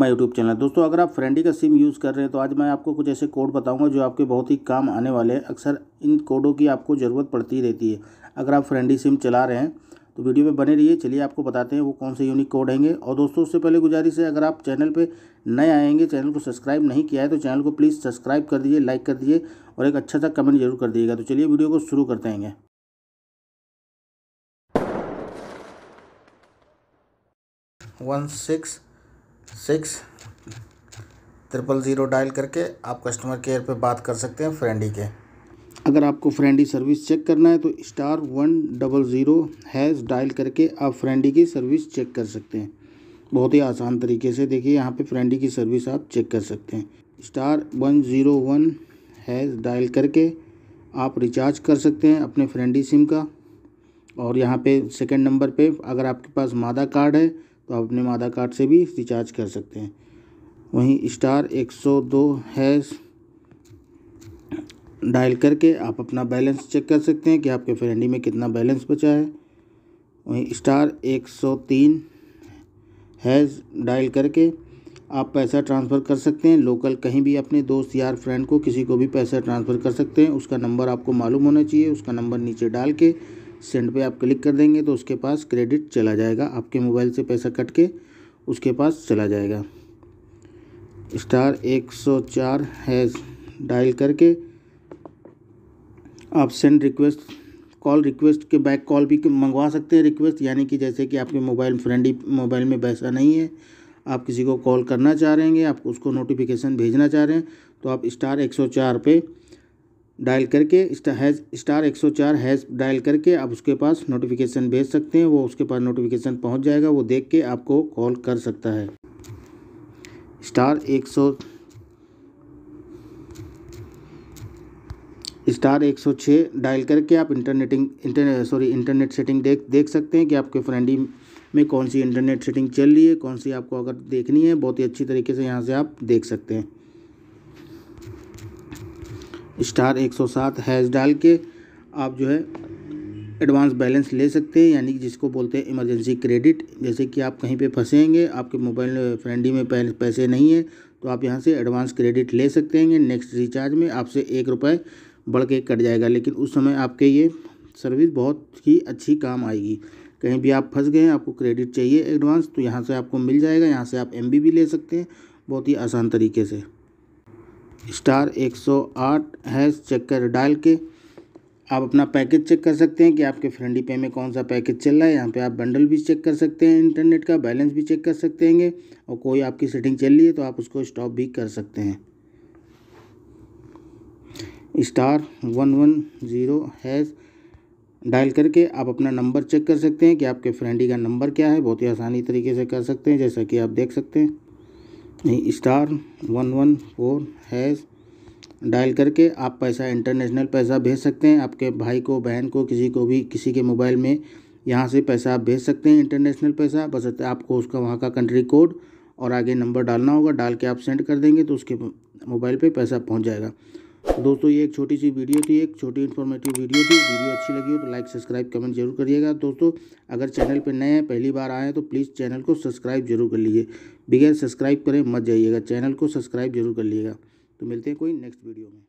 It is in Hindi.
माय यूट्यूब चैनल दोस्तों अगर आप फ्रेंडी का सिम यूज़ कर रहे हैं तो आज मैं आपको कुछ ऐसे कोड बताऊंगा जो आपके बहुत ही काम आने वाले हैं अक्सर इन कोडों की आपको ज़रूरत पड़ती रहती है अगर आप फ्रेंडी सिम चला रहे हैं तो वीडियो में बने रहिए चलिए आपको बताते हैं वो कौन से यूनिक कोड होंगे और दोस्तों उससे पहले गुजारिश है अगर आप चैनल पर नए आएंगे चैनल को सब्सक्राइब नहीं किया है तो चैनल को प्लीज़ सब्सक्राइब कर दीजिए लाइक कर दीजिए और एक अच्छा सा कमेंट जरूर कर दीजिएगा तो चलिए वीडियो को शुरू करते हैं one six six triple zero dial करके आप कस्टमर केयर पे बात कर सकते हैं फ्रेंडी के अगर आपको फ्रेंडी सर्विस चेक करना है तो star one double zero hash dial करके आप फ्रेंडी की सर्विस चेक कर सकते हैं बहुत ही आसान तरीके से देखिए यहाँ पे फ्रेंडी की सर्विस आप चेक कर सकते हैं star one zero one hash dial करके आप रिचार्ज कर सकते हैं अपने फ्रेंडी सिम का और यहाँ पे सेकंड नंबर पे अगर आपके पास मादा कार्ड है तो आप अपने आधार कार्ड से भी रिचार्ज कर सकते हैं वहीं स्टार दो है डायल करके आप अपना बैलेंस चेक कर सकते हैं कि आपके फ्रेंडी में कितना बैलेंस बचा है वहीं स्टार तीन हैज़ डायल करके आप पैसा ट्रांसफ़र कर सकते हैं लोकल कहीं भी अपने दोस्त यार फ्रेंड को किसी को भी पैसा ट्रांसफ़र कर सकते हैं उसका नंबर आपको मालूम होना चाहिए उसका नंबर नीचे डाल के सेंड पे आप क्लिक कर देंगे तो उसके पास क्रेडिट चला जाएगा आपके मोबाइल से पैसा कट के उसके पास चला जाएगा स्टार चार हैज़ डायल करके आप सेंड रिक्वेस्ट कॉल रिक्वेस्ट के बैक कॉल भी मंगवा सकते हैं रिक्वेस्ट यानी कि जैसे कि आपके मोबाइल फ्रेंडी मोबाइल में पैसा नहीं है आप किसी को कॉल करना चाह रहे हैं आप उसको नोटिफिकेशन भेजना चाह रहे हैं तो आप स्टार एक चार पे डायल करके हैज़ स्टार एक सौ चार हैज़ डायल करके आप उसके पास नोटिफिकेशन भेज सकते हैं वो उसके पास नोटिफिकेशन पहुंच जाएगा वो देख के आपको कॉल कर सकता है स्टार एक सौ स्टार एक सौ छः डायल करके आप इंटरनेटिंग इंटरनेट सॉरी इंटरनेट सेटिंग देख देख सकते हैं कि आपके फ्रेंडी में कौन सी इंटरनेट सेटिंग चल रही है कौन सी आपको अगर देखनी है बहुत ही अच्छी तरीके से यहाँ से आप देख सकते हैं स्टार एक सौ सात हैज़ डाल के आप जो है एडवांस बैलेंस ले सकते हैं यानी जिसको बोलते हैं इमरजेंसी क्रेडिट जैसे कि आप कहीं पे फंसेंगे आपके मोबाइल फ्रेंडी में पैसे नहीं है तो आप यहाँ से एडवांस क्रेडिट ले सकते हैं नेक्स्ट रिचार्ज में आपसे एक रुपये बढ़ के कट जाएगा लेकिन उस समय आपके ये सर्विस बहुत ही अच्छी काम आएगी कहीं भी आप फंस गए हैं आपको क्रेडिट चाहिए एडवांस तो यहाँ से आपको मिल जाएगा यहाँ से आप एम भी ले सकते हैं बहुत ही आसान तरीके से स्टार एक सौ आठ हैश चेक कर डाल के आप अपना पैकेज चेक कर सकते हैं कि आपके फ्रेंडी पे में कौन सा पैकेज चल रहा है यहाँ पे आप बंडल भी चेक कर सकते हैं इंटरनेट का बैलेंस भी चेक कर सकते हैं और कोई आपकी सेटिंग चल रही है तो आप उसको स्टॉप भी कर सकते हैं star one one zero hash dial करके आप अपना नंबर चेक कर सकते हैं कि आपके फ्रेंडी का नंबर क्या है बहुत ही आसानी तरीके से कर सकते हैं जैसा कि आप देख सकते हैं star one one four hash dial करके आप पैसा इंटरनेशनल पैसा भेज सकते हैं आपके भाई को बहन को किसी को भी किसी के मोबाइल में यहाँ से पैसा आप भेज सकते हैं इंटरनेशनल पैसा बस आपको उसका वहाँ का कंट्री कोड और आगे नंबर डालना होगा डाल के आप सेंड कर देंगे तो उसके मोबाइल पे पैसा पहुँच जाएगा दोस्तों ये एक छोटी सी वीडियो थी एक छोटी इन्फॉर्मेटिव वीडियो थी वीडियो अच्छी लगी हो तो लाइक सब्सक्राइब कमेंट जरूर करिएगा दोस्तों अगर चैनल पर नए हैं पहली बार आए हैं तो प्लीज़ चैनल को सब्सक्राइब जरूर कर लीजिए बगैर सब्सक्राइब करें मत जाइएगा चैनल को सब्सक्राइब जरूर कर लीजिएगा तो मिलते हैं कोई नेक्स्ट वीडियो में